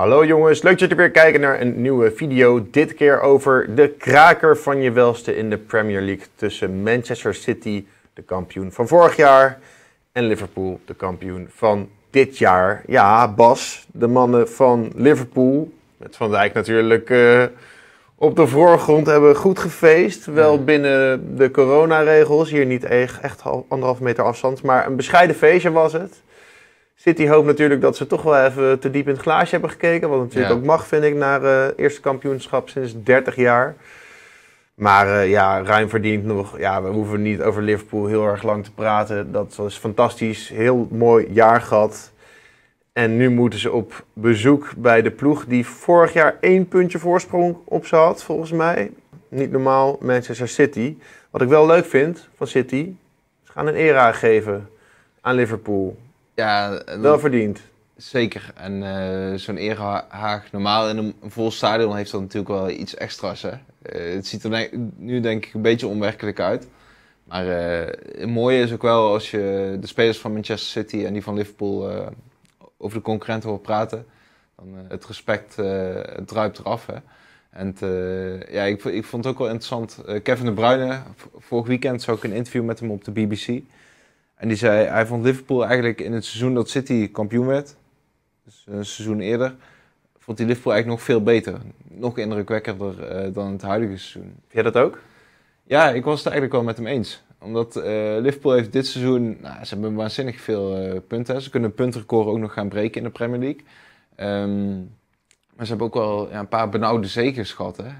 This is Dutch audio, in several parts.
Hallo jongens, leuk dat je weer kijkt naar een nieuwe video. Dit keer over de kraker van je welste in de Premier League tussen Manchester City, de kampioen van vorig jaar, en Liverpool, de kampioen van dit jaar. Ja, Bas, de mannen van Liverpool, met Van Dijk natuurlijk eh, op de voorgrond, hebben goed gefeest. Wel hmm. binnen de coronaregels, hier niet e- echt, echt anderhalf meter afstand, maar een bescheiden feestje was het. City hoopt natuurlijk dat ze toch wel even te diep in het glaasje hebben gekeken. Wat natuurlijk ook mag, vind ik, naar eh, eerste kampioenschap sinds 30 jaar. Maar eh, ja, ruim verdient nog. Ja, we hoeven niet over Liverpool heel erg lang te praten. Dat was fantastisch. Heel mooi jaar gehad. En nu moeten ze op bezoek bij de ploeg die vorig jaar één puntje voorsprong op ze had, volgens mij. Niet normaal, Manchester City. Wat ik wel leuk vind van City, ze gaan een era geven aan Liverpool. Ja, eh, wel verdiend. Zeker. En uh, zo'n erehaag, normaal in een vol stadion heeft dat natuurlijk wel iets extra's. Hè? Eh, het ziet er nu denk ik een beetje onwerkelijk uit. Maar het mooie is ook wel als je de spelers van Manchester City en die van Liverpool over de concurrenten hoort praten. Dan, het respect het druipt eraf. Hè? En ja, ik, ik, vond het ook wel interessant. Kevin de Bruyne, vorig weekend zag ik een interview met hem op de BBC. En die zei, hij vond Liverpool eigenlijk in het seizoen dat City kampioen werd, dus eh, een seizoen eerder, vond hij Liverpool eigenlijk nog veel beter. Nog indrukwekkender eh, dan het huidige seizoen. Vind jij dat ook? Ja, ik was het eigenlijk wel met hem eens. Omdat eh, Liverpool heeft dit seizoen, nou, ze hebben waanzinnig veel punten. Ze kunnen puntenrecord ook nog gaan breken in de Premier League. Ehm, maar ze hebben ook wel een paar benauwde zegens gehad. Hè?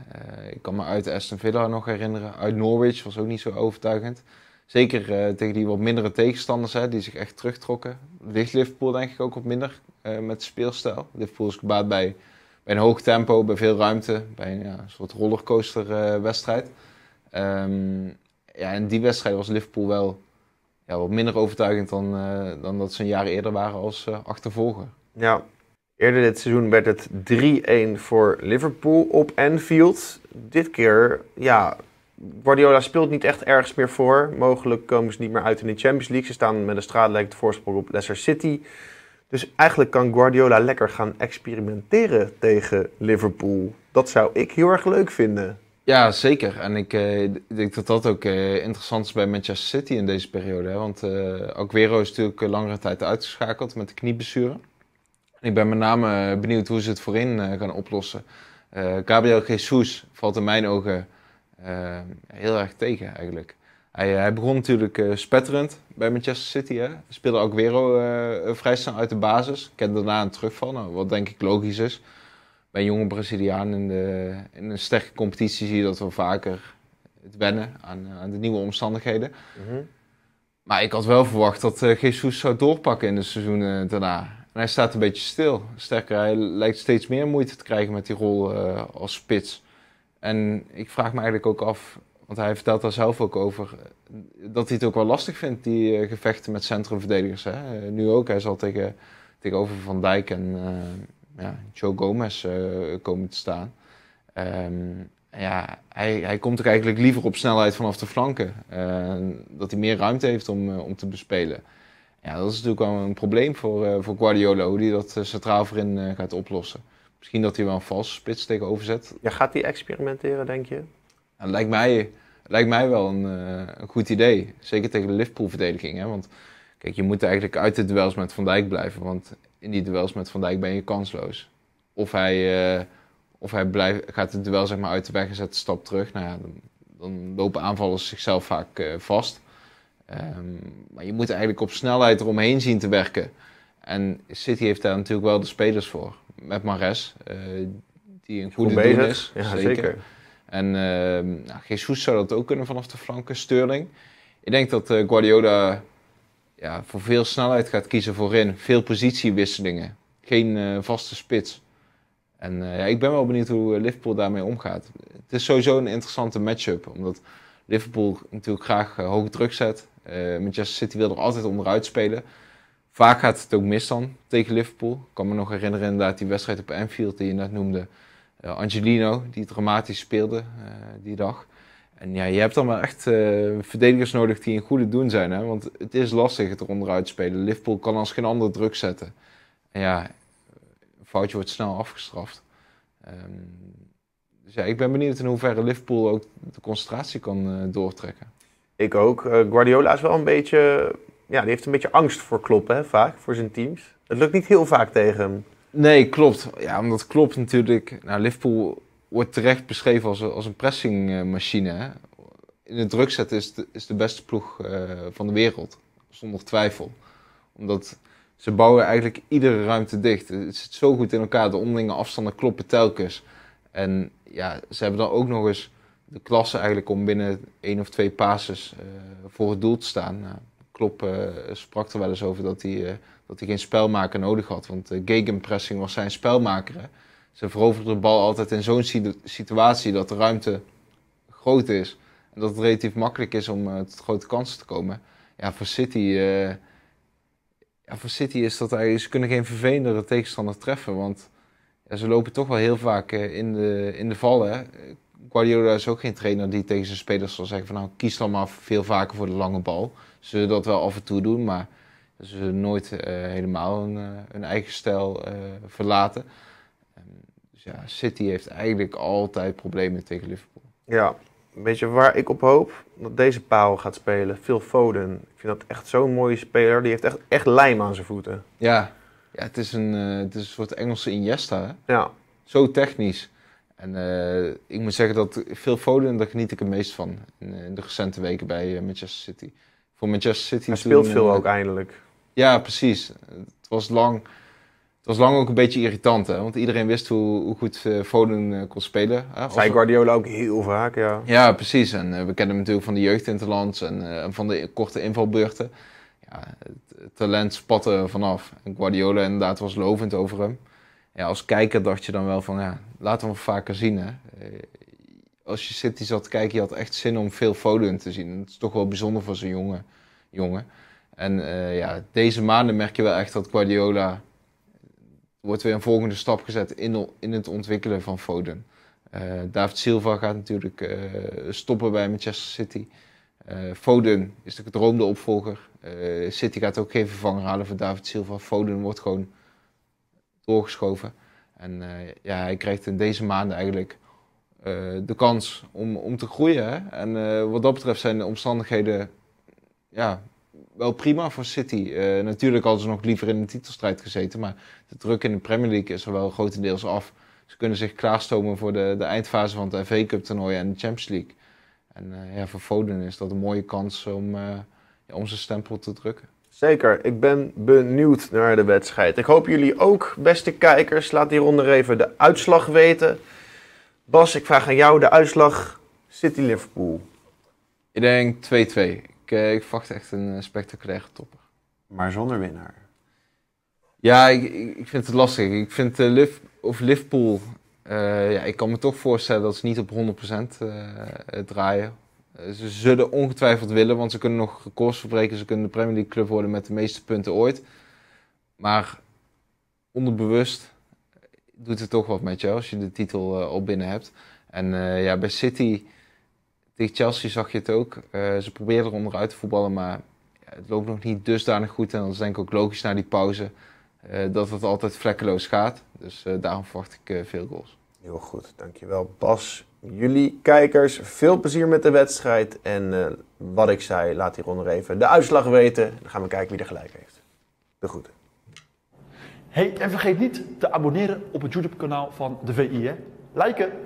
ik kan me uit Aston Villa nog herinneren. Uit Norwich was ook niet zo overtuigend. Zeker eh, tegen die wat mindere tegenstanders hè, die zich echt terugtrokken. Ligt Liverpool denk ik ook wat minder eh, met speelstijl. Liverpool is gebaat bij, bij een hoog tempo, bij veel ruimte, bij een ja, soort rollercoaster eh, wedstrijd. Um, ja, in die wedstrijd was Liverpool wel ja, wat minder overtuigend dan, dan dat ze een jaar eerder waren als achtervolger. Ja, Eerder dit seizoen werd het 3-1 voor Liverpool op Anfield. Dit keer ja, Guardiola speelt niet echt ergens meer voor. Mogelijk komen ze niet meer uit in de Champions League. Ze staan met een lijkt de voorsprong op Leicester City. Dus eigenlijk kan Guardiola lekker gaan experimenteren tegen Liverpool. Dat zou ik heel erg leuk vinden. Ja, zeker. En ik eh, ik denk dat dat ook eh, interessant is bij Manchester City in deze periode. Hè? Want eh, ook Aguero is natuurlijk langere tijd uitgeschakeld met de knieblessure. ik ben met name benieuwd hoe ze het voorin gaan oplossen. Gabriel Jesus valt in mijn ogen eh, heel erg tegen eigenlijk. Hij, eh, hij begon natuurlijk uh, spetterend bij Manchester City. Hè? Speelde weer uh, vrij snel uit de basis. Kende daarna een terugval, nou, wat denk ik logisch is. Bij een jonge Braziliaan in, de, in een sterke competitie zie je dat wel vaker. Het wennen aan, aan de nieuwe omstandigheden. Mhm. Maar ik had wel verwacht dat Jesus zou doorpakken in de seizoenen daarna. En hij staat een beetje stil. Sterker, hij lijkt steeds meer moeite te krijgen met die rol als spits. En ik vraag me eigenlijk ook af, want hij vertelt daar zelf ook over, dat hij het ook wel lastig vindt, die eh, gevechten met centrumverdedigers. Hè? Eh, nu ook, hij zal tegen, tegenover Van Dijk en eh, ja, Joe Gomez komen te staan. Ehm, ja, hij, hij komt er eigenlijk liever op snelheid vanaf de flanken. dat hij meer ruimte heeft om, om te bespelen. Ja, dat is natuurlijk wel een probleem voor, voor Guardiola, hoe hij dat centraal voorin gaat oplossen. Misschien dat hij wel een vals spits tegenover zet. Ja, gaat hij experimenteren, denk je? lijkt mij, lijkt mij wel een, eh, een goed idee. Zeker tegen de Liverpool-verdediging. Want kijk, je moet eigenlijk uit de duels met Van Dijk blijven. Want in die duels met Van Dijk ben je kansloos. Of hij, eh, of hij blijft, gaat het duel zeg maar, uit de weg en zet de stap terug. Nou ja, dan, dan lopen aanvallers zichzelf vaak eh, vast. Ehm, maar je moet eigenlijk op snelheid eromheen zien te werken. En City heeft daar natuurlijk wel de spelers voor met Mares, eh, die een goede Goed is. Ja, zeker. En ehm, nou, Jesus zou dat ook kunnen vanaf de flanken, Sterling. Ik denk dat eh, Guardiola ja, voor veel snelheid gaat kiezen voorin. Veel positiewisselingen. Geen eh, vaste spits. En ja, ik ben wel benieuwd hoe Liverpool daarmee omgaat. Het is sowieso een interessante matchup. Omdat Liverpool natuurlijk graag hoge druk zet. Manchester City wil er altijd onderuit spelen. Vaak gaat het ook mis dan tegen Liverpool. Ik kan me nog herinneren inderdaad die wedstrijd op Anfield die je net noemde. Eh, Angelino, die dramatisch speelde eh, die dag. En ja, je hebt dan maar echt eh, verdedigers nodig die een goede doen zijn. Hè? Want het is lastig het eronder spelen. Liverpool kan als geen ander druk zetten. En ja, een foutje wordt snel afgestraft. Ehm, dus ja, ik ben benieuwd in hoeverre Liverpool ook de concentratie kan doortrekken. Ik ook. Guardiola is wel een beetje ja, die heeft een beetje angst voor kloppen hè, vaak, voor zijn teams. Het lukt niet heel vaak tegen hem. Nee, klopt. Ja, omdat klopt natuurlijk... Nou, Liverpool wordt terecht beschreven als, als een pressingmachine. In het druk zetten is de, is de beste ploeg eh, van de wereld. Zonder twijfel. Omdat ze bouwen eigenlijk iedere ruimte dicht. Het zit zo goed in elkaar. De onderlinge afstanden kloppen telkens. En ja, ze hebben dan ook nog eens de klasse eigenlijk om binnen één of twee passes eh, voor het doel te staan. Nou, Klopp uh, sprak er wel eens over dat hij, eh, dat hij geen spelmaker nodig had. Want uh, gegenpressing was zijn spelmaker. Ze veroverden de bal altijd in zo'n situatie dat de ruimte groot is. En dat het relatief makkelijk is om tot grote kansen te komen. Ja, voor City, ja, voor City is dat eigenlijk... Ze kunnen geen vervelende tegenstander treffen, want... ze lopen toch wel heel vaak in de, in de vallen. Guardiola is ook geen trainer die tegen zijn spelers zal zeggen van nou kies dan maar veel vaker voor de lange bal. Ze zullen dat wel af en toe doen, maar ze zullen nooit eh, helemaal eh, hun, eigen stijl eh, verlaten. Ehm, dus ja, City heeft eigenlijk altijd problemen tegen Liverpool. Ja, weet je waar ik op hoop? Dat deze paal gaat spelen, Phil Foden. Ik vind dat echt zo'n mooie speler, die heeft echt, echt lijm aan zijn voeten. Ja, ja het, is een, het is een soort Engelse Iniesta hè? Ja. Zo technisch. En eh, ik moet zeggen dat veel Foden, daar geniet ik het meest van. In, eh, de recente weken bij eh, Manchester City. Voor Manchester City. speelt veel ook eindelijk. Ja, precies. Het was lang, het was lang ook een beetje irritant, hè? want iedereen wist hoe, hoe goed Foden kon spelen. Hè? Zij Guardiola ook heel vaak, ja. Ja, precies. En we kennen hem natuurlijk van de jeugd in het land en van de korte invalbeurten. Ja, het talent spatte vanaf. En Guardiola inderdaad was lovend over hem ja, als kijker dacht je dan wel van, ja, laten we hem vaker zien. Hè? Eh, als je City zat kijken, je had echt zin om veel Foden te zien. Dat is toch wel bijzonder voor zo'n jongen. jongen. En eh, ja, deze maanden merk je wel echt dat Guardiola wordt weer een volgende stap gezet in, in het ontwikkelen van Foden. Eh, David Silva gaat natuurlijk stoppen bij Manchester City. Foden is de gedroomde opvolger. City gaat ook geen vervanger halen voor David Silva. Foden wordt gewoon doorgeschoven. En eh, ja, hij krijgt in deze maanden eigenlijk eh, de kans om, om te groeien. En eh, wat dat betreft zijn de omstandigheden ja, wel prima voor City. natuurlijk hadden ze nog liever in de titelstrijd gezeten, maar de druk in de Premier League is er wel grotendeels af. Ze kunnen zich klaarstomen voor de, de eindfase van het FA Cup toernooi en de Champions League. En ja, voor Foden is dat een mooie kans om, om zijn stempel te drukken. Zeker, ik ben benieuwd naar de wedstrijd. Ik hoop jullie ook, beste kijkers. Laat hieronder even de uitslag weten. Bas, ik vraag aan jou de uitslag City-Liverpool. Ik denk 2-2. Ik, eh, ik verwacht echt een eh, spectaculaire topper. Maar zonder winnaar? Ja, ik, ik vind het lastig. Ik vind uh, Liv of Liverpool... ja, ik kan me toch voorstellen dat ze niet op 100% uh, draaien. Ze zullen ongetwijfeld willen, want ze kunnen nog records verbreken. Ze kunnen de Premier League club worden met de meeste punten ooit. Maar onderbewust doet het toch wat met jou als je de titel eh, al binnen hebt. En eh, ja, bij City tegen Chelsea zag je het ook. Eh, ze probeerden er onderuit te voetballen, maar het loopt nog niet dusdanig goed. En dat is denk ik ook logisch na die pauze dat het altijd vlekkeloos gaat. Dus daarom verwacht ik veel goals. Heel goed, dankjewel Bas jullie kijkers veel plezier met de wedstrijd. En eh, wat ik zei, laat hieronder even de uitslag weten. Dan gaan we kijken wie er gelijk heeft. De groeten. Hey, en vergeet niet te abonneren op het YouTube-kanaal van de VI. Hè? Liken!